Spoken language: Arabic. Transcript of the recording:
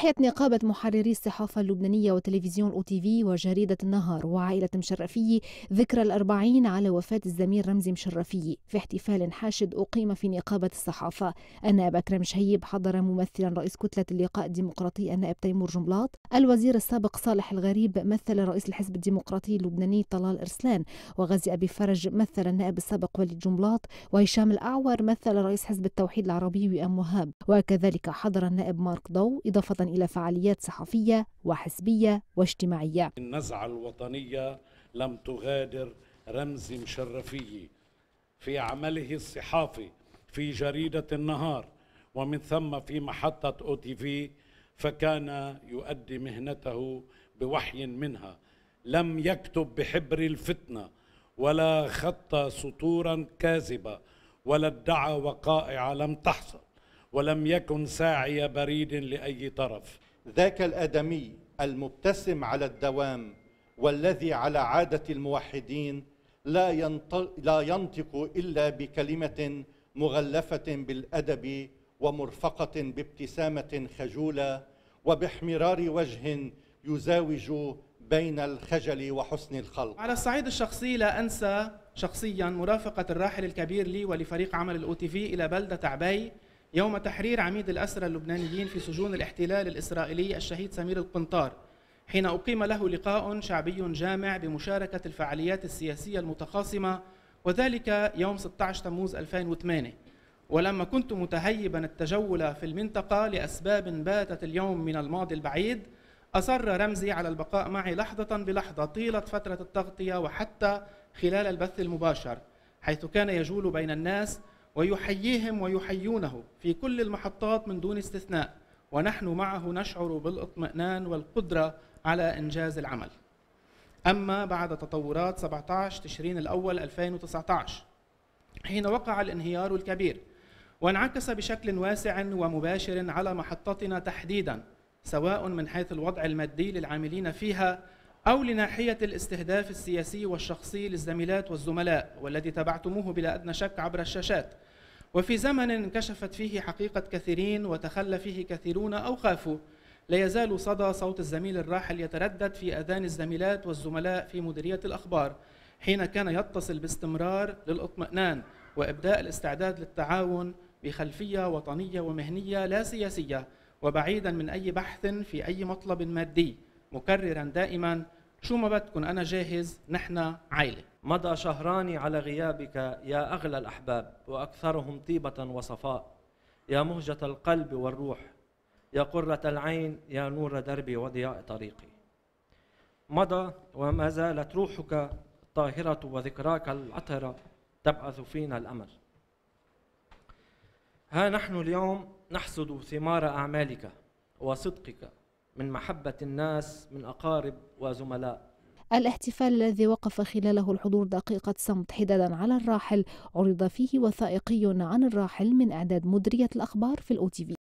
أحيت نقابة محرري الصحافة اللبنانية وتلفزيون أو تي في وجريدة النهار وعائلة مشرفية ذكرى الأربعين على وفاة الزميل رمزي مشرفي في احتفال حاشد أقيم في نقابة الصحافة النائب أكرم شهيب حضر ممثلا رئيس كتلة اللقاء الديمقراطي النائب تيمور جملاط الوزير السابق صالح الغريب مثل رئيس الحزب الديمقراطي اللبناني طلال إرسلان وغازي أبي فرج مثل النائب السابق وليد جملاط وهشام الأعور مثل رئيس حزب التوحيد العربي وأم وهاب وكذلك حضر النائب مارك ضو إضافة إلى فعاليات صحفية وحزبية واجتماعية النزعة الوطنية لم تغادر رمزي مشرفي في عمله الصحافي في جريدة النهار ومن ثم في محطة أو تي في فكان يؤدي مهنته بوحي منها لم يكتب بحبر الفتنة ولا خط سطورا كاذبة ولا ادعى وقائع لم تحصل ولم يكن ساعي بريد لأي طرف ذاك الآدمي المبتسم على الدوام والذي على عادة الموحدين لا لا ينطق إلا بكلمة مغلفة بالأدب ومرفقة بابتسامة خجولة وباحمرار وجه يزاوج بين الخجل وحسن الخلق على الصعيد الشخصي لا أنسى شخصيا مرافقة الراحل الكبير لي ولفريق عمل الأو تي في إلى بلدة عبي يوم تحرير عميد الأسرى اللبنانيين في سجون الاحتلال الإسرائيلي الشهيد سمير القنطار حين أقيم له لقاء شعبي جامع بمشاركة الفعاليات السياسية المتخاصمة وذلك يوم 16 تموز 2008 ولما كنت متهيبا التجول في المنطقة لأسباب باتت اليوم من الماضي البعيد أصر رمزي على البقاء معي لحظة بلحظة طيلة فترة التغطية وحتى خلال البث المباشر حيث كان يجول بين الناس ويحييهم ويحيونه في كل المحطات من دون استثناء ونحن معه نشعر بالاطمئنان والقدرة على إنجاز العمل أما بعد تطورات 17 تشرين الأول 2019 حين وقع الانهيار الكبير وانعكس بشكل واسع ومباشر على محطتنا تحديدا سواء من حيث الوضع المادي للعاملين فيها أو لناحية الاستهداف السياسي والشخصي للزميلات والزملاء والذي تابعتموه بلا أدنى شك عبر الشاشات وفي زمن انكشفت فيه حقيقة كثيرين وتخلى فيه كثيرون أو خافوا لا يزال صدى صوت الزميل الراحل يتردد في أذان الزميلات والزملاء في مديرية الأخبار حين كان يتصل باستمرار للإطمئنان وإبداء الاستعداد للتعاون بخلفية وطنية ومهنية لا سياسية وبعيدا من أي بحث في أي مطلب مادي مكررا دائما شو ما بدكم أنا جاهز نحن عائلة مضى شهران على غيابك يا أغلى الأحباب وأكثرهم طيبة وصفاء يا مهجة القلب والروح يا قرة العين يا نور دربي وضياء طريقي مضى وما زالت روحك الطاهرة وذكراك العطرة تبعث فينا الأمل ها نحن اليوم نحصد ثمار أعمالك وصدقك من محبة الناس من أقارب وزملاء الاحتفال الذي وقف خلاله الحضور دقيقة صمت حدادا على الراحل عرض فيه وثائقي عن الراحل من إعداد مديرية الأخبار في الأو تي في